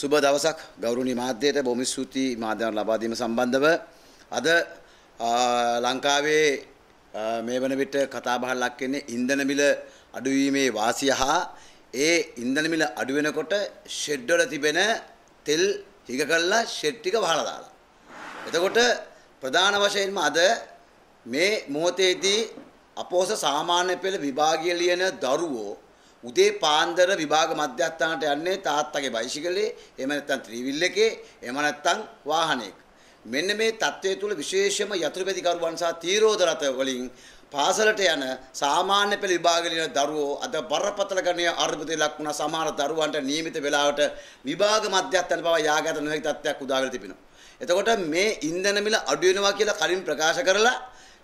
සුබ දවසක් ගෞරුණී මාධ්‍යයට බොහොම ස්තුතියි මාධ්‍යයන් ලබා දීම සම්බන්ධව අද ලංකාවේ මේ වන විට කතා බහක් ලක් වෙන්නේ ඉන්ධන මිල අඩුවීමේ වාසිය හා ඒ ඉන්ධන මිල අඩු වෙනකොට ෂෙඩ් වල තිබෙන තෙල් හිග කරලා ෂෙඩ් ටික වහලා දාලා. එතකොට ප්‍රධාන වශයෙන්ම අද මේ මොහොතේදී අපෝස සාමාන්‍ය පෙළ විභාගය ලියන දරුවෝ උදේ පාන්දර විභාග මධ්‍යස්ථානට යන්නේ තාත්තගේ බයිසිකලේ එහෙම නැත්නම් ත්‍රිවිල් එකේ එහෙම නැත්නම් වාහනයක මෙන්න මේ தත්ත්වය තුළ විශේෂම යතුරුපැදිකරුවන් සහ තීරෝදරත වලින් පාසලට යන සාමාන්‍ය පෙළ විභාගවල දරුවෝ අද බරපතල ගණයේ අර්බුදේ ලක්ුණ සමහර දරුවන්ට නියමිත වේලාවට විභාග මධ්‍යස්ථාන පවා යාගත නොහැකි තත්ත්වයක් උදා වෙලා තිබෙනවා. එතකොට මේ ඉන්ධන මිල අඩු වෙනවා කියලා කලින් ප්‍රකාශ කරලා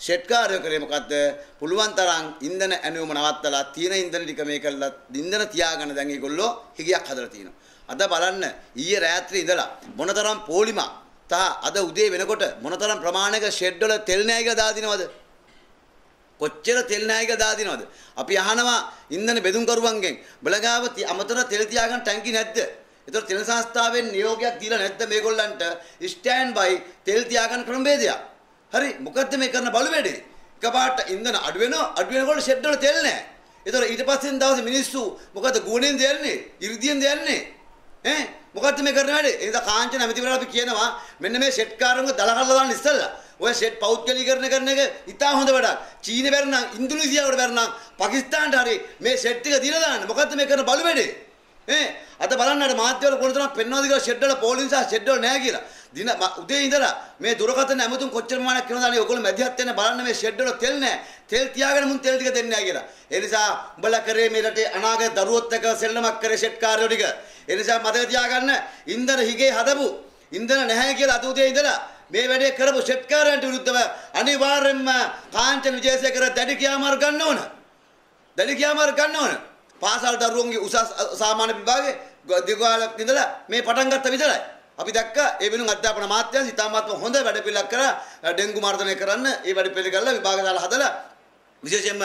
ෂෙට්කාරය කරේ මොකද්ද? පුළුවන් තරම් ඉන්ධන ඇණුවම නවත්තලා තියෙන ඉන්ධන ටික මේ කරලා ඉන්ධන තියාගෙන දැන් ඒගොල්ලෝ හිගයක් හදලා තියෙනවා. අද බලන්න ඊයේ රාත්‍රියේ ඉඳලා මොනතරම් පොලිමා තහ අද උදේ වෙනකොට මොනතරම් ප්‍රමාණයක ෂෙඩ් වල තෙල් නැහැ කියලා දාදිනවද? කොච්චර තෙල් නැහැ කියලා දාදිනවද? අපි අහනවා ඉන්ධන බෙදුම්කරුවන්ගෙන් බලගාව අමතර තෙල් තියාගන්න ටැංකි නැද්ද? ඒතර තෙල් සංස්ථාවෙන් නියෝගයක් දීලා නැද්ද මේගොල්ලන්ට ස්ටෑන්ඩ් බයි තෙල් තියාගන්න ක්‍රමවේදයක්? හරි මොකද්ද මේ කරන බලු වැඩේ? එකපාරට ඉන්ධන අඩු වෙනවා අඩු වෙනකොට ෂෙඩ් වල තෙල් නැහැ. ඒතර ඊට පස්සේ දවසේ මිනිස්සු මොකද ගුණෙන් දෙන්නේ? 이르දියෙන් දෙන්නේ. ඈ මොකද්ද මේ කරන වැඩේ? එනිසා කාංචන ඇමතිවරයා අපි කියනවා මෙන්න මේ ෂෙඩ් කාරණක දල කරලා දාන්න ඉස්සෙල්ලා. ඔය ෂෙඩ් පෞද්ගලීකරණය කරන එක ඉතා හොඳ වැඩක්. චීන බැරි නම් ඉන්දුනීසියාවට බැරි නම් පාකිස්තානට හරි මේ ෂෙඩ් ටික දීලා දාන්න. මොකද්ද මේ කරන බලු වැඩේ? ඈ අද බලන්න අර මාධ්‍යවල කොනතරම් පෙන්වනවද කියලා ෂෙඩ් වල පොලිස් සහ ෂෙඩ් වල නැහැ කියලා. දින උදේ ඉඳලා මේ දුරකථන ඇමතුම් කොච්චර ප්‍රමාණයක් කරනවද අනේ ඔයගොල්ලෝ මැදිහත් වෙන්න බලන්න මේ ෂෙඩ් වල තෙල් නැහැ. තෙල් තියාගෙන මුන් තෙල් ටික දෙන්නේ නැහැ කියලා. ඒ නිසා උඹලා කරේ මේ රටේ අනාගත දරුවොත් එක්ක සෙල්ලමක් කරේ ෂෙඩ් කාර්යෝ ටික. ඒ නිසා මතක තියාගන්න ඉන්ධන හිගේ හදපු ඉන්ධන නැහැ කියලා අද උදේ ඉඳලා මේ වැඩේ කරපු ෂෙඩ් කාර්යන්ට විරුද්ධව අනිවාර්යෙන්ම කාංචන විජේසේකර දැඩි ක්‍රියාමාර්ග ගන්න ඕන. දැඩි ක්‍රියාමාර්ග ගන්න ඕන. පාසල් දරුවන්ගේ උසස් සාමාන්‍ය විභාගේ දිගාලක් ඉඳලා මේ පටන් ගත්ත විතරයි. අපි දැක්ක ඒ වෙනුවෙන් අධ්‍යාපන අමාත්‍යංශ ඉතාමත්ම හොඳ වැඩපිළිවෙලක් කරලා ඩෙන්ගු මර්ධනය කරන්න ඒ වැඩපිළිවෙල විභාග දාලා හදලා විශේෂයෙන්ම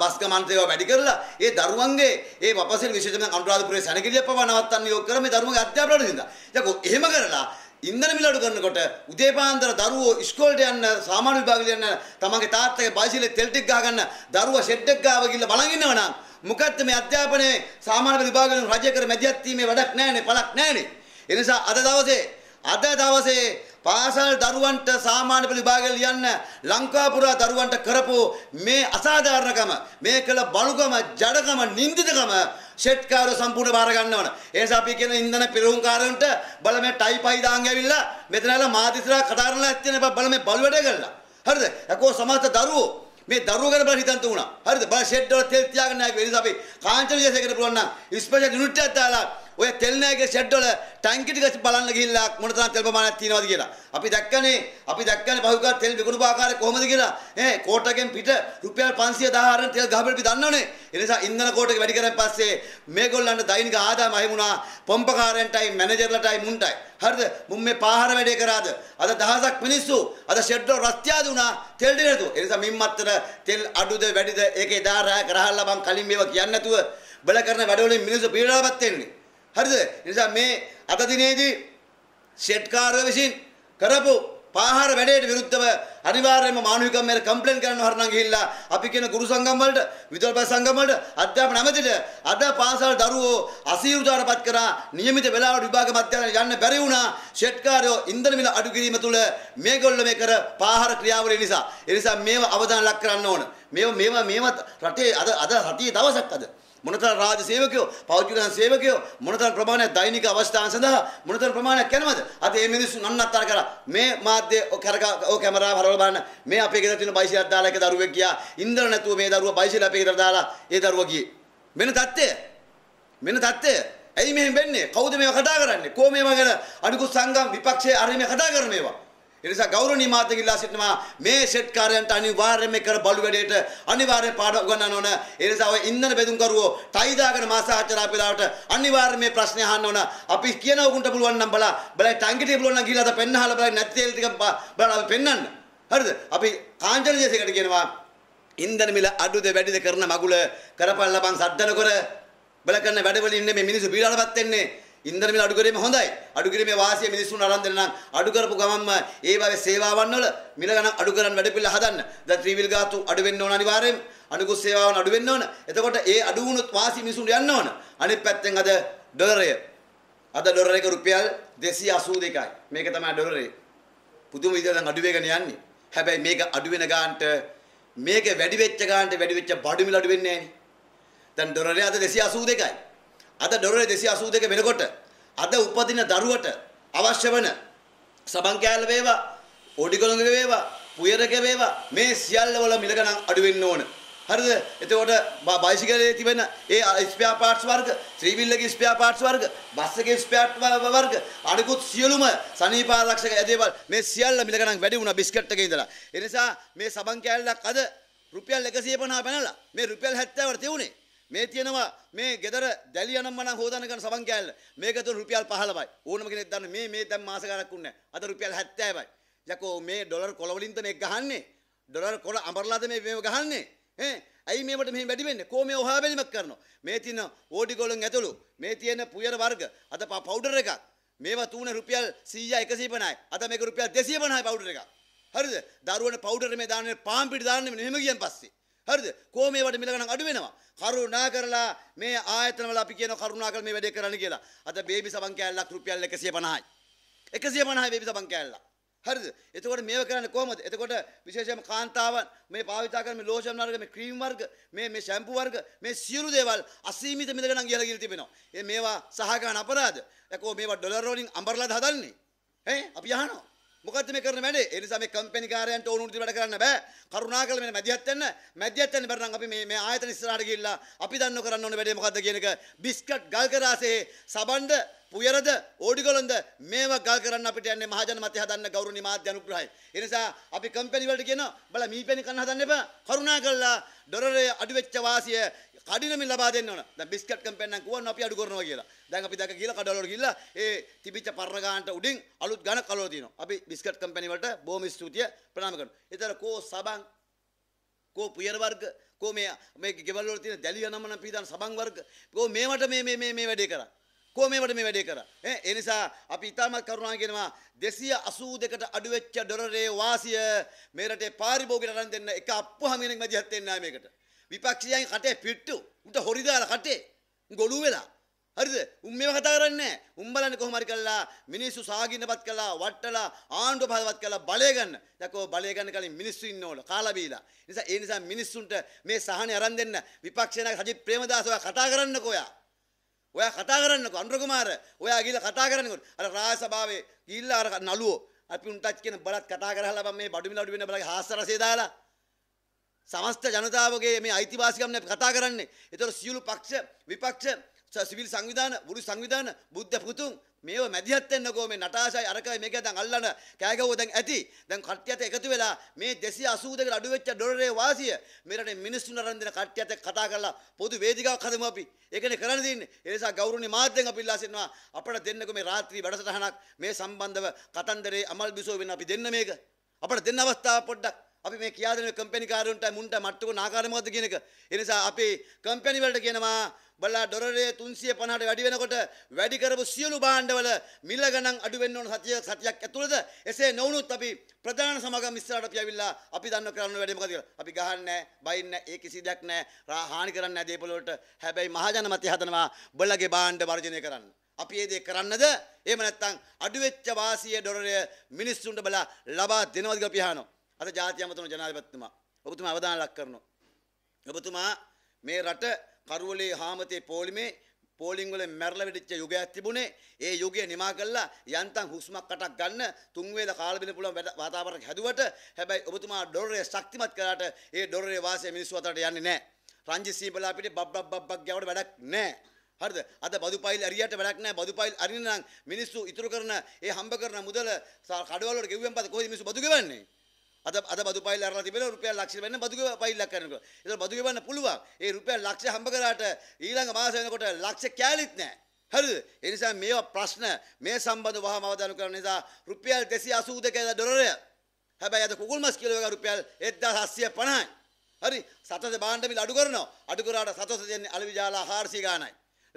බස් ගමන් සේවා වැඩි කරලා ඒ දරුවන්ගේ ඒ වපසෙල් විශේෂයෙන්ම අනුරාධපුරයේ සැනකෙළිය පවා නවත්තන්න යොක් කරා මේ දරුවන්ගේ අධ්‍යාපනයට දින්දා. දැන් එහෙම කරලා ඉන්ධන මිලඩු කරනකොට උදේ පාන්දර දරුවෝ ඉස්කෝලේට යන්න සාමාන්‍ය විභාගෙට යන්න තමන්ගේ තාත්තගේ බයිසිකලේ තෙල් ටික ගහගන්න දරුවා ෂෙඩ් එක ගාව ගිහිල්ලා බලන් ඉන්නවනම් මොකද්ද මේ අධ්‍යාපනයේ සාමාන්‍ය විභාගවලින් රජය කර මැදිහත් වීමේ වැඩක් නැහැ නේ පළක් නැහැ නේ එනිසා අද දවසේ අද දවසේ පාසල් දරුවන්ට සාමාන්‍ය පෙළ විභාගය ලියන්න ලංකාපුරා දරුවන්ට කරපු මේ අසාධාරණකම මේ කළ බලුකම ජඩකම නින්දිතකම ෂෙට්කාරව සම්පූර්ණ බාර ගන්න ඕන. ඒ නිසා අපි කියන ඉන්ධන පෙරහුම්කාරයන්ට බල මේ ටයිපයි දාන් ගෑවිලා මෙතනලා මාතිස්ලා කතා කරලා ඇත්තේ නෑ බල මේ බලු වැඩ කරලා. හරිද? යකෝ සමස්ත දරුවෝ මේ දරුවෝ ගැන බල හිතන් තුණා. හරිද? බල ෂෙඩ් වල තෙල් තියාගෙන නැහැ. ඒ නිසා අපි කාංචන විශේෂයකට පුළුවන් නම් ස්පෙෂල් යුනිට් එකක් දාලා ඔය තෙල් නෑගේ ෂෙඩ් වල ටැංකිය ටික බලන්න ගිහිල්ලා මොන තරම් තෙල් ප්‍රමාණයක් තියෙනවද කියලා. අපි දැක්කනේ අපි දැක්කනේ පහුගා තෙල් විකුණු ආකාරය කොහොමද කියලා. ඈ කෝටකෙන් පිට රුපියල් 500 තෙල් ගහපෙට අපි දන්නවනේ. ඒ නිසා ඉන්ධන කෝටක වැඩි කරන් පස්සේ මේගොල්ලන්ට දෛනික ආදායම අහිමුණා පොම්පකාරයන්ටයි මැනේජර්ලටයි මුන්ටයි. හරිද? මුන් මේ පාහර වැඩේ කරාද? අද දහසක් මිනිස්සු අද ෂෙඩ් වල රස්තියාදු වුණා තෙල් ඩිනේද? ඒ නිසා මින් මත්තර තෙල් අඩුද වැඩිද ඒක එදා රෑ කරහල්ලා මං කලින් මේවා කියන්නේ නැතුව බල කරන වැඩවලින් මිනිස්සු පීඩාවපත් වෙන්නේ. හරිද? නිසා මේ අද දිනේදී ෂෙට්කාරය විසින් කරපු පාහාර වැඩේට විරුද්ධව අනිවාර්යයෙන්ම මානවිකම් මේර කම්ප්ලේන් කරන්න හරනම් ගිහිල්ලා අපි කියන ගුරු සංගම් වලට විදුල්පත් සංගම් වලට අධ්‍යාපන අමතිට අද පාසල් දරුවෝ අසීරුදාරපත් කරා નિયમિત වේලාවට විභාග මධ්‍යස්ථානයට යන්න බැරි වුණා ෂෙට්කාරයෝ ඉන්ධන මිල අඩු කිරීම තුළ මේගොල්ලෝ මේ කර පාහාර ක්‍රියාවලිය නිසා ඒ නිසා මේව අවධානය ලක් කරන්න ඕන මේව මේව මේව රටේ අද අද රටේ දවසක් අද මොනතරම් රාජ්‍ය සේවකයෝ, පෞද්ගලික සේවකයෝ මොනතරම් ප්‍රමාණයක් දෛනික අවස්ථාන් සඳහා මොනතරම් ප්‍රමාණයක් යනවද? අද මේ මිනිස්සු නන්නත්තර කරලා මේ මාධ්‍ය කරකා ඔය කැමරාව හරවලා බලන්න. මේ අපේ ගෙදර තියෙන බයිසිකලක් දාලා එක දරුවෙක් ගියා. ඉන්දර නැතුව මේ දරුවා බයිසිකල අපේ ගෙදර දාලා ඒ දරුවා ගියේ. මෙන්න தත්ත්වය. මෙන්න தත්ත්වය. ඇයි මෙහෙම වෙන්නේ? කවුද මේවා කතා කරන්නේ? කොහොම මේවා ගැන අනිකුත් සංගම් විපක්ෂයේ අරීමේ කතා කරන මේවා? එනිසා ගෞරවනීය මාතක ඉල්ලා සිටිනවා මේ සෙට් කාර්යයන්ට අනිවාර්යයෙන්ම කර බලු වැඩේට අනිවාර්ය පාඩම් උගන්වන්න ඕන. ඒ නිසා ඔය ඉන්දන බෙදුම් කරුවෝ ටයි දාගෙන මාසාචාර්ය පෙරාවට අනිවාර්යයෙන් මේ ප්‍රශ්නේ අහන්න ඕන. අපි කියන උගුන්ට පුළුවන් නම් බලා බලා ටැංගිටිය පුළුවන් නම් ගිහලා පෙන්නහලා බලා නැත්තේ ටික බලා පෙන්නන්න. හරිද? අපි කාංචන ජයසේකට කියනවා ඉන්දන මිල අඩුද වැඩිද කරන මගුල කරපල්ලා බං සද්දන කර බල කරන වැඩවලින් නෙමෙයි මිනිස්සු පීඩාවටපත් වෙන්නේ. ඉන්ධන මිල අඩු කිරීම හොඳයි. අඩු කිරීමේ වාසිය මිනිස්සුන් අරන් දෙන්න නම් අඩු කරපු ගමන්ම ඒ වගේ සේවාවන් වල මිල ගණන් අඩු කරන් වැඩ පිළිවෙල හදන්න. දැන් ත්‍රිවිල් ගාතු අඩු වෙන්න ඕන අනිවාර්යෙන්. අනිකුත් සේවාවන් අඩු වෙන්න ඕන. එතකොට ඒ අඩු වුණොත් වාසිය මිනිස්සුන්ට යන්න ඕන. අනිත් පැත්තෙන් අද ඩොලරය අද ඩොලර එක රුපියල් 282යි. මේක තමයි ඩොලරේ. පුදුම විදිහට දැන් අඩු වෙගෙන යන්නේ. හැබැයි මේක අඩු වෙන ගානට මේක වැඩි වෙච්ච ගානට වැඩි වෙච්ච බඩු මිල අඩු වෙන්නේ නැහැ නේ. දැන් ඩොලරය අද 282යි. අද ඩොලරේ 282 වෙනකොට අද උපදින දරුවට අවශ්‍ය වෙන සබන් කෑල්ල වේවා, ඕඩිකොළඟ වේවා, පුයරක වේවා මේ සියල්ලවල මිලගණන් අඩු වෙන්න ඕන. හරිද? එතකොට බයිසිකලේ තිබෙන ඒ ස්පෙයා පාර්ට්ස් වර්ග, ත්‍රිවිල්ලගේ ස්පෙයා පාර්ට්ස් වර්ග, බස් එකේ ස්පෙයා වර්ග, අනිකුත් සියලුම සනීපාරක්ෂක ඇදේවල් මේ සියල්ල මිලගණන් වැඩි වුණා බිස්කට් එකේ ඉඳලා. ඒ නිසා මේ සබන් කෑල්ලක් අද රුපියල් 150 පැනලා මේ රුපියල් 70වට තියුනේ. මේ තියෙනවා මේ ගෙදර දැලියනම් මනම් හොදන ගන්න සබන් කෑල්ල. මේක තුන රුපියල් 15යි. ඕනම කෙනෙක් දන්න මේ මේ දැන් මාස ගාණක් උන්නේ. අද රුපියල් 70යි. යකෝ මේ ඩොලර් කොළ වලින්ද මේක ගහන්නේ? ඩොලර් කොළ අඹරලාද මේ මේව ගහන්නේ? ඈ ඇයි මේකට මෙහෙම වැඩි වෙන්නේ? කොහොම මේ ඔහා බැලීමක් කරනවා? මේ තියෙන ඕඩි ගොලන් ඇතුළු මේ තියෙන පුයර වර්ග අද පවුඩර් එකක් මේවා තුන රුපියල් 100 150යි. අද මේක රුපියල් 250යි පවුඩර් එකක්. හරිද? දරුවන පවුඩර් මේ දාන්නේ පාන් පිටි දාන්නේ මෙහෙම ගියන් පස්සේ. හරිද කොහොමේවට මිලගණන් අඩු වෙනවා කරුණා කරලා මේ ආයතන වල අපි කියනවා කරුණා කරලා මේ වැඩේ කරන්න කියලා අද බේබි සබන් කෑල්ලක් රුපියල් 150යි 150යි බේබි සබන් කෑල්ලක් හරිද එතකොට මේව කරන්නේ කොහමද එතකොට විශේෂයෙන්ම කාන්තාවන් මේ භාවිතා කරන මේ ලෝෂන් වර්ග මේ ක්‍රීම් වර්ග මේ මේ ෂැම්පු වර්ග මේ සියලු දේවල් අසීමිත මිලගණන් කියලා කියලා තිබෙනවා ඒ මේවා සහගාන අපරාධ එක්කෝ මේවා ඩොලර් වලින් අඹරලා හදන්නේ ඈ අපි අහනවා මොකද්ද මේ කරන වැඩේ? ඒ නිසා මේ කම්පැනි කාර්යයන්ට ඕන උණුති වැඩ කරන්න බෑ. කරුණාකරලා මෙන්න මැදිහත් වෙන්න. මැදිහත් වෙන්න බැරනම් අපි මේ මේ ආයතන ඉස්සරහට ගිහිල්ලා අපි දන්නව කරන්න ඕන වැඩේ මොකද්ද කියන එක බිස්කට් ගල්කරාසේ සබන්ඩ පුයරද ඕඩිගොලොන්ද මේවා ගල් කරන්න අපිට යන්නේ මහජන මතය හදන්න ගෞරවනීය මාධ්‍ය අනුග්‍රහයෙන්. ඒ නිසා අපි කම්පැනි වලට කියනවා බල මීපැණි කන්න හදන්න එපා. කරුණා කරලා ඩොලරේ අඩු වෙච්ච වාසිය කඩිනමින් ලබා දෙන්න ඕන. දැන් බිස්කට් කම්පැනි නම් කියවන්න අපි අඩු කරනවා කියලා. දැන් අපි දැක කියලා කඩවල වල ගිහිල්ලා ඒ තිබිච්ච පරණ ගානට උඩින් අලුත් ගානක් කලවලා තියෙනවා. අපි බිස්කට් කම්පැනි වලට බොහොම ස්තුතිය ප්‍රණාම කරනවා. ඒතර කෝ සබන් කෝ පුයර වර්ග කෝ මේ මේ ගෙවල් වල තියෙන දැලිය නම නම් පීදාන සබන් වර්ග කෝ මේවට මේ මේ මේ වැඩේ කරා. කෝමේවට මේ වැඩේ කරා. ඈ ඒ නිසා අපි ඉතාමත් කරුණාවෙන් කියනවා 282කට අඩු වෙච්ච ඩොලරේ වාසිය මේ රටේ පාරිභෝගික රටන් දෙන්න එක අප්පුහම කෙනෙක් මැදිහත් වෙන්නේ නැහැ මේකට. විපක්ෂයන් කටේ පිට්ටු. උන්ට හොරි දාලා කටේ. ගොළු වෙලා. හරිද? උන් මේව කතා කරන්නේ නැහැ. උන් බලන්නේ කොහොම හරි කළා මිනිස්සු සාගින්නපත් කළා, වට්ටලා, ආණ්ඩුව පහලවත් කළා බලය ගන්න. දැකෝ බලය ගන්න කලින් මිනිස්සු ඉන්න ඕන. කාලා බීලා. නිසා ඒ නිසා මිනිස්සුන්ට මේ සහනේ අරන් දෙන්න විපක්ෂ නායක සජිත් ප්‍රේමදාස ඔයා කතා කරන්නකෝ ඔයා. ඔයා කතා කරන්නකෝ අනුර කුමාර. ඔයා ගිහිල්ලා කතා කරන්නකෝ. අර රාජසභාවේ ගිහිල්ලා අර නළුවෝ අපි උන්ටත් කියන බලත් කතා කරලා මම මේ බඩු මිලඩු වෙන බලගේ හාස්‍ය රසය දාලා සමස්ත ජනතාවගේ මේ අයිතිවාසිකම් අපි කතා කරන්නේ. ඒතර සියලු පක්ෂ විපක්ෂ සිවිල් සංවිධාන බුදු සංවිධාන බුද්ධ පුතුන් මේව මැදිහත් වෙන්නකෝ මේ නටාෂයි අරකයි මේක දැන් අල්ලන කෑගවුව දැන් ඇති. දැන් කට්ටියත් එකතු වෙලා මේ 282කට අඩු වෙච්ච ඩොලරේ වාසිය මෙරට මිනිස්සුන් අරන් දෙන කට්ටියත් එක්ක කතා කරලා පොදු වේදිකාවක් හදමු අපි. ඒකනේ කරන්න තියෙන්නේ. ඒ නිසා ගෞරවනීය මාධ්‍යෙන් අපි ඉල්ලා සිටිනවා අපට දෙන්නකෝ මේ රාත්‍රී වැඩසටහනක් මේ සම්බන්ධව කතන්දරේ අමල් බිසෝ වෙන අපි දෙන්න මේක. අපට දෙන්න අවස්ථාව පොඩ්ඩක් අපි මේ කියා දෙන කම්පැනිකාරයන්ට මුන්ට මට්ටුක නාකාරය මොකද්ද කියන එක. ඒ නිසා අපි කම්පැනි වලට කියනවා බලලා ඩොලරේ 350ට වැඩි වෙනකොට වැඩි කරපු සියලු භාණ්ඩවල මිල ගණන් අඩු වෙන්න ඕන සතිය සතියක් ඇතුළත එසේ නොවුනොත් අපි ප්‍රධාන සමාගම් ඉස්සරහට අපි ඇවිල්ලා අපි දන්න කරන්න වැඩේ මොකද කියලා. අපි ගහන්නේ නැහැ, බයින්නේ නැහැ, ඒ කිසි දෙයක් නැහැ. හානි කරන්නේ නැහැ දේපොළ වලට. හැබැයි මහජන මතය හදනවා බලගේ භාණ්ඩ වර්ජනය කරන්න. අපි ඒ දේ කරන්නද? එහෙම නැත්නම් අඩු වෙච්ච වාසිය ඩොලරය මිනිස්සුන්ට බලා ලබා දෙනවද කියලා අපි අහනවා. අද ජාතිය අමතන ජනාධිපතිතුමා ඔබතුමා අවධානය ලක් කරනවා. ඔබතුමා මේ රට කරුවලේ හාමතේ පෝලිමේ පෝලිං වල මැරලා වෙච්ච යුගයක් තිබුණේ ඒ යුගය නිමා කළා යන්තම් හුස්මක් අටක් ගන්න තුන් වේද කාල බිල පුළුවන් වාතාවරණයක් හැදුවට හැබැයි ඔබතුමා ඩොලරේ ශක්තිමත් කරාට ඒ ඩොලරේ වාසිය මිනිස්සු අතරට යන්නේ නැහැ රංජිත් සීබලා අපිට බබ්බක් බබ්බක් ගාවට වැඩක් නැහැ හරිද අද බදුපයිල් අරියට වැඩක් නැහැ බදුපයිල් අරින්න නම් මිනිස්සු ඉතුරු කරන ඒ හම්බ කරන මුදල කඩවල වලට ගෙව්වෙන් පස්සේ කොහේද මිනිස්සු බදු ගෙවන්නේ අද අද බදු පයිල් අරලා තිබෙනවා රුපියල් ලක්ෂ වෙන්න බදු පයිල්ලක් කරනකොට. ඒක බදු ගෙවන්න පුළුවන්. ඒ රුපියල් ලක්ෂ හම්බ කරාට ඊළඟ මාස වෙනකොට ලක්ෂ කෑලිත් නැහැ. හරිද? ඒ නිසා මේවා ප්‍රශ්න මේ සම්බන්ධව වහම අවධානය කරන නිසා රුපියල් 282 ඩොලරය. හැබැයි අද කුකුල් මස් කිලෝ එක රුපියල් 1750යි. හරි? සතත භාණ්ඩ මිල අඩු කරනවා. අඩු කරාට සතත දෙන්නේ අලවි ජාලා 400 ගාණයි.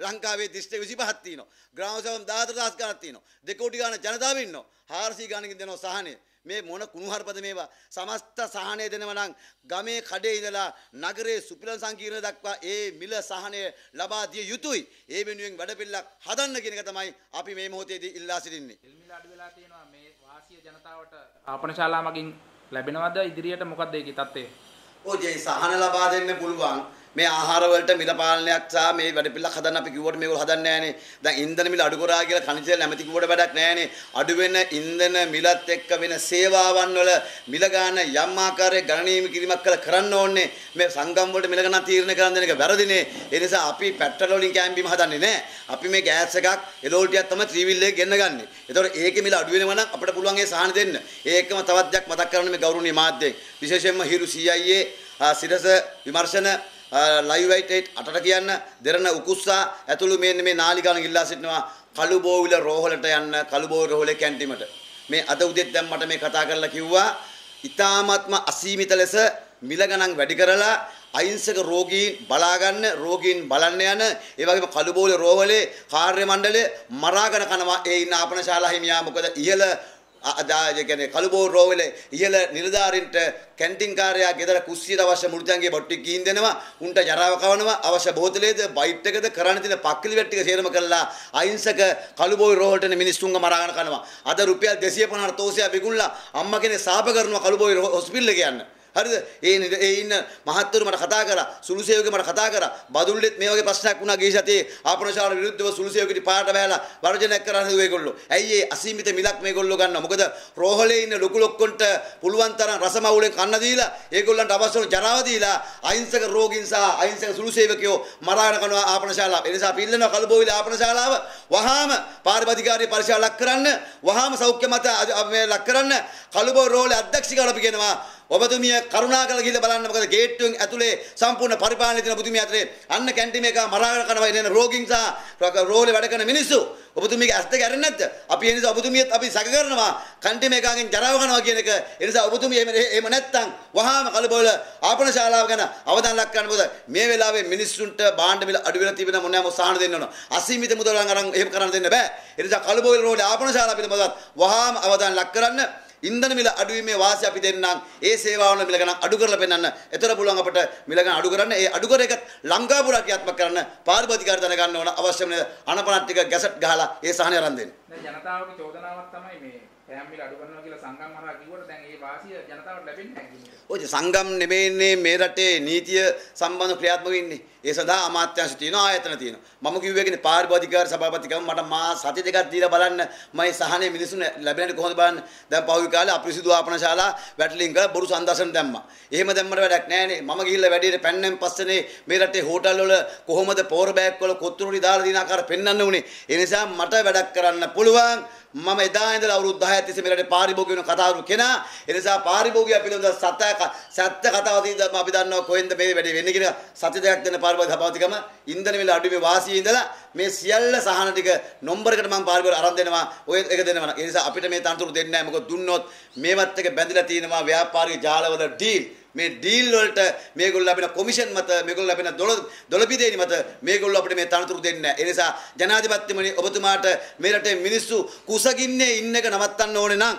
ලංකාවේ දිස්ත්‍රික් 25ක් තියෙනවා. ග්‍රාම සභාවන් 14000 ගාණක් තියෙනවා. දෙකෝටි ගාණ ජනතාව ඉන්නවා. 400 ගාණකින් දෙනවා සහනේ. මේ මොන කුණුහරුපද මේවා සමස්ත සහනය දෙනව නම් ගමේ කඩේ ඉඳලා නගරයේ සුපිරන් සංකීර්ණ දක්වා ඒ මිල සහනය ලබා දිය යුතුයි. ඒ වෙනුවෙන් වැඩපිළිවෙලක් හදන්න කියන එක තමයි අපි මේ මොහොතේදී ඉල්ලා සිටින්නේ. ඉල්මිලා අඩු වෙලා තියෙනවා මේ වාසිය ජනතාවට ආපනශාලා මගින් ලැබෙනවද ඉදිරියට මොකක්ද ඒකේ தත්ත්වය? ඔය සහන ලබා දෙන්න පුළුවන් මේ ආහාර වලට මිල පාලනයක් සහ මේ වැඩ පිළිලක් හදන්න අපි කිව්වට මේගොල්ලෝ හදන්නේ නැහනේ. දැන් ඉන්ධන මිල අඩු කරා කියලා කණිජය නැමැති කිව්වට වැඩක් නැහනේ. අඩු වෙන ඉන්ධන මිලත් එක්ක වෙන සේවාවන් වල මිල ගන්න යම් ආකාරයේ ගණනීය කිරීමක් කළ කරන්න ඕනේ. මේ සංගම් වලට මිල ගණන් තීරණය කරන්න දෙන එක වැරදිනේ. ඒ නිසා අපි පෙට්‍රල් වලින් කැම්බීම හදන්නේ නැහැ. අපි මේ ගෑස් එකක් එලෝල් ටිකක් තමයි ත්‍රිවිල් එකේ ගෙන්න ගන්නෙ. ඒතකොට ඒකේ මිල අඩු වෙනවා නම් අපිට පුළුවන් ඒ සාහන දෙන්න. ඒකම තවත් දෙයක් මතක් කරගන්න මේ ගෞරවනීය මාධ්‍යයෙන්. විශේෂයෙන්ම හිරු CIA සිරස විමර්ශන ලයිව් වයිට් ඒට් අටට කියන්න දෙරණ උකුස්සා ඇතුළු මෙන්න මේ නාලි ගාන ඉල්ලා සිටිනවා කළුබෝවිල රෝහලට යන්න කළුබෝවිල රෝහලේ කැන්ටිමට මේ අද උදෙත් දැන් මට මේ කතා කරලා කිව්වා ඊ타මාත්ම අසීමිත ලෙස මිල ගණන් වැඩි කරලා අහිංසක රෝගීන් බලාගන්න රෝගීන් බලන්න යන ඒ වගේම කළුබෝල රෝහලේ කාර්ය මණ්ඩලය මරාගෙන කනවා ඒ ඉන්න ආපනශාලා හිමියා මොකද ඉහළ ඒ කියන්නේ කලුබෝර රෝවල ඉහළ නිලධාරින්ට කැන්ටින් කාර්යයා ගෙදර කුස්සියට අවශ්‍ය මුෘතයන්ගේ බොට්ටික් ගිහින් දෙනවා. උන්ට ජරාව කවනවා, අවශ්‍ය බෝතලේද, බයිට් එකද, කරන්න තියෙන පක්කලි වැට් ටික සේරම කරලා අහිංසක කලුබෝර රෝවලට මිනිස්සුන්ව මරාගෙන කනවා. අද රුපියල් 250 300 විකුණලා අම්මා කෙනෙක් සාප කරනවා කලුබෝර හොස්පිටල් එක යන්න. හරිද? ඒ ඒ ඉන්න මහත්වරු මට කතා කරා සුළු සේවකේ මට කතා කරා බදුල්ලෙත් මේ වගේ ප්‍රශ්නයක් වුණා ගිය සතියේ ආපනශාල විරුද්ධව සුළු සේවකෙට පාට බෑලා වර්ජනයක් කරන්න හදුව ඒගොල්ලෝ. ඇයි ඒ අසීමිත මිලක් මේගොල්ලෝ ගන්නවා? මොකද රෝහලේ ඉන්න ලොකු ලොක්කොන්ට පුළුවන් තරම් රසමවුලෙන් කන්න දීලා ඒගොල්ලන්ට අවශ්‍ය වන ජරාව දීලා අහිංසක රෝගීන් සහ අහිංසක සුළු සේවකයෝ මරාගෙන කරනවා ආපනශාලාව. ඒ නිසා පිල්ලනවා කලබෝවිල ආපනශාලාව වහාම පාරිපතිකාරී පරිශාල ලක් කරන්න වහාම සෞඛ්‍ය මත මේ ලක් කරන්න කලබෝ රෝහලේ අධ්‍යක්ෂකවරු අපි කියනවා ඔබතුමිය කරුණාකර ගිහිල්ලා බලන්න මොකද ගේට්ටුවෙන් ඇතුලේ සම්පූර්ණ පරිපාලනය තියෙන ඔබතුමිය ඇතුලේ අන්න කැන්ටීන් එක මරාගෙන කනවා එන රෝගීන් සහ රෝලේ වැඩ කරන මිනිස්සු ඔබතුමියගේ ඇස් දෙක ඇරෙන්නේ නැද්ද? අපි ඒ නිසා ඔබතුමියත් අපි සැක කරනවා කැන්ටීන් එකකින් ජරාව ගන්නවා කියන එක. ඒ නිසා ඔබතුමිය එහෙම එහෙම නැත්තම් වහාම කලබල ආපන ශාලාව ගැන අවධානය ලක් කරන්න මොකද මේ වෙලාවේ මිනිස්සුන්ට භාණ්ඩ මිල අඩු වෙලා තිබෙන මොනෑම සාහන දෙන්න ඕන. අසීමිත මුදල් අරන් එහෙම කරන්න දෙන්න බෑ. ඒ නිසා කලබල රෝලේ ආපන ශාලාව පිළිබඳව වහාම අවධානය ලක් කරන්න ඉන්ධන මිල අඩුවීමේ වාසිය අපි දෙන්නම්. ඒ සේවාවල මිල ගණන් අඩු කරලා පෙන්වන්න. එතන පුළුවන් අපට මිල ගණන් අඩු කරන්න. ඒ අඩු කර එක ලංකාපුර ක්‍රියාත්මක කරන්න පාරිභෝධිකාරී දැනගන්න ඕන අවශ්‍යම අනපනත් ටික ගැසට් ගහලා ඒ සහනය අරන් දෙන්න. දැන් ජනතාවගේ චෝදනාවක් තමයි මේ පෑම් මිල අඩු කරනවා කියලා සංගම් හරහා කිව්වට දැන් ඒ වාසිය ජනතාවට ලැබෙන්නේ නැහැ. ඔය සංගම් නෙමෙයිනේ මේ රටේ නීතිය සම්බන්ධ ක්‍රියාත්මක වෙන්නේ. ඒ සඳහා අමාත්‍යාංශ තියෙනවා ආයතන තියෙනවා. මම කිව්වේ කියන්නේ පාරිභෝජිකාර සභාපතිකම මට මා සති දෙකක් දීලා බලන්න මගේ සහනේ මිනිසුන් ලැබෙන්නේ කොහොමද බලන්න. දැන් පහුගිය කාලේ අපිරිසිදු ආපන ශාලා වැටලින් කරලා බොරු සංදර්ශන දැම්මා. එහෙම දැම්මට වැඩක් නැහැනේ. මම ගිහිල්ලා වැඩේට පැන්නෙන් පස්සේනේ මේ රටේ හෝටල් වල කොහොමද පෝර බෑග් වල කොත්තුරුනි දාලා දින ආකාර පෙන්වන්න උනේ. ඒ නිසා මට වැඩක් කරන්න පුළුවන්. මම එදා ඉඳලා අවුරුදු 10ක් තිස්සේ මේ රටේ පාරිභෝගික වෙන කතාවරු කෙනා. ඒ නිසා පාරිභෝගිකය පිළිබඳ සත්‍ය සත්‍ය කතාව තියෙනවා අපි දන්නවා කොහෙන්ද මේ වැඩේ වෙන්නේ කියලා සත්‍ය දෙයක් දෙන්න පාරිභෝගික සභාපතිකම ඉන්ධන මිල අඩුවීමේ වාසියේ ඉඳලා මේ සියල්ල සහන ටික නම්බරයකට මම පාරිභෝගික අරන් දෙනවා ඔය එක දෙනවා ඒ නිසා අපිට මේ තනතුරු දෙන්නේ නැහැ මොකද දුන්නොත් මේවත් එක බැඳලා තියෙනවා ව්‍යාපාරික ජාලවල ඩීල් මේ ඩීල් වලට මේගොල්ලෝ ලැබෙන කොමිෂන් මත මේගොල්ලෝ ලැබෙන දොළපිදේනි මත මේගොල්ලෝ අපිට මේ තනතුරු දෙන්නේ නැහැ. ඒ නිසා ජනාධිපතිතුමනි ඔබතුමාට මේ රටේ මිනිස්සු කුසගින්නේ ඉන්න එක නවත්තන්න ඕනේ නම්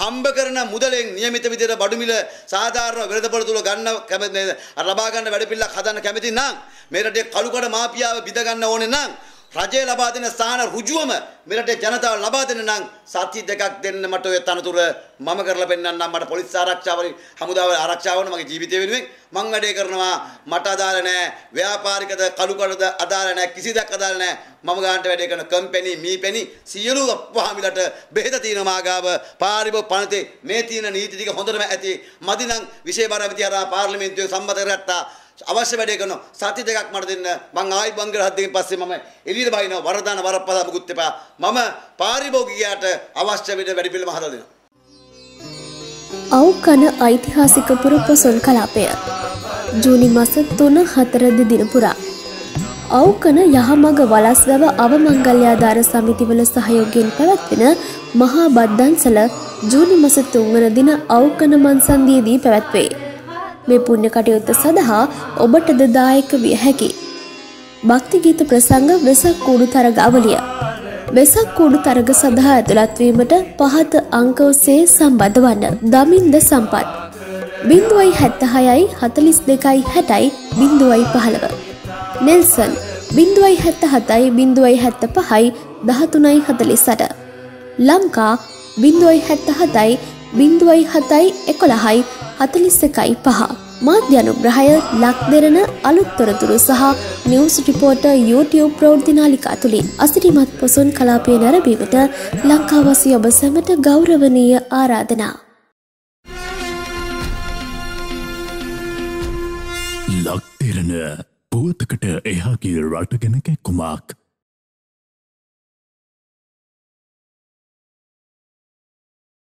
හම්බ කරන මුදලෙන් નિયમિત විදිහට බඩු මිල සාධාරණ වෙළඳපොළතුල ගන්න කැමති ලබා ගන්න වැඩපිළිවෙලක් හදන්න කැමති නම් මේ රටේ කළුකඩ මාපියාව බිඳ ගන්න ඕනේ නම් රජය ලබා දෙන ස්ථාන ඍජුවම මෙරට ජනතාව ලබා දෙන්න නම් සත්‍ය දෙකක් දෙන්න මට ඔය තනතුර මම කරලා පෙන්නන්නම් මට පොලිස් ආරක්ෂාවලින් හමුදාව ආරක්ෂාව වන මගේ ජීවිතය වෙනුවෙන් මං වැඩේ කරනවා මට අදාළ නැහැ ව්‍යාපාරිකද කළු කළුද අදාළ නැහැ කිසිදක් අදාළ නැහැ මම ගන්නට වැඩේ කරන කම්පැනි මීපැනි සියලු අපහාමිලට බෙහෙත තියෙන මාගාව පාරිභව පනතේ මේ තියෙන නීති ටික හොඳටම ඇති මදි නම් විශේෂ බාරවතිය ආරා පාර්ලිමේන්තුවේ සම්මත කරගත්තා අවශ්‍ය වැඩේ කරනවා. සති දෙකක් මට දෙන්න. මං ආයි බංගල හද්දකින් පස්සේ මම එළියට බහිනවා. වරදාන වරප්පදා මුකුත් එපා. මම පාරිභෝගිකයාට අවශ්‍ය විදිහට වැඩි පිළිම හදලා දෙනවා. අවකන ඓතිහාසික පුරපොසොන් කලාපය. ජූනි මස 3 4 දින පුරා අවකන යහමඟ වලස්ගව අවමංගල්‍යාධාර සමිතිවල සහයෝගයෙන් පැවැත්වෙන මහා බද්දන්සල ජූනි මස 3 වන දින අවකන මන්සන්දියේදී පැවැත්වේ. මේ පුුණ්‍ය කටයුත්ත සඳහා ඔබට දදායක විය හැකි. භක්තිගීත ප්‍රසංග වෙසක් කූඩු තරග අවලිය. වෙසක් කූඩු තරග සඳහා ඇතුළත්වීමට පහත අංක ඔස්සේ සම්බධ වන්න දමින්ද සම්පත්. බින්දුවයි හැත්තහයයි හතලිස් දෙකයි හැටයි බින්දුවයි පහළව. නෙල්සන් බින්දුවයි හැත්ත හතයි බින්දුවයි හැත්ත පහයි දහතුනයි හතලිසට. ලංකා බින්දුවයි හැත්ත හතයි බින්දුවයි හතයි එකොළහයි හතලිස්සකයි පහ. මාධ්‍යනුග්‍රහය ලක් දෙරන අලුත්තොරතුරු සහ නිවස් රිපෝට YouTube ප්‍රෞෘධනාලිකා තුළින් අසිරිමත් පොසුන් කලාපය නැරබීමට ලංකාවසි ඔබ සැමට ගෞරවනීය ආරාධනා. ලක්තෙරණ පුවතකට එහාගේ රටගෙනක කුමක්.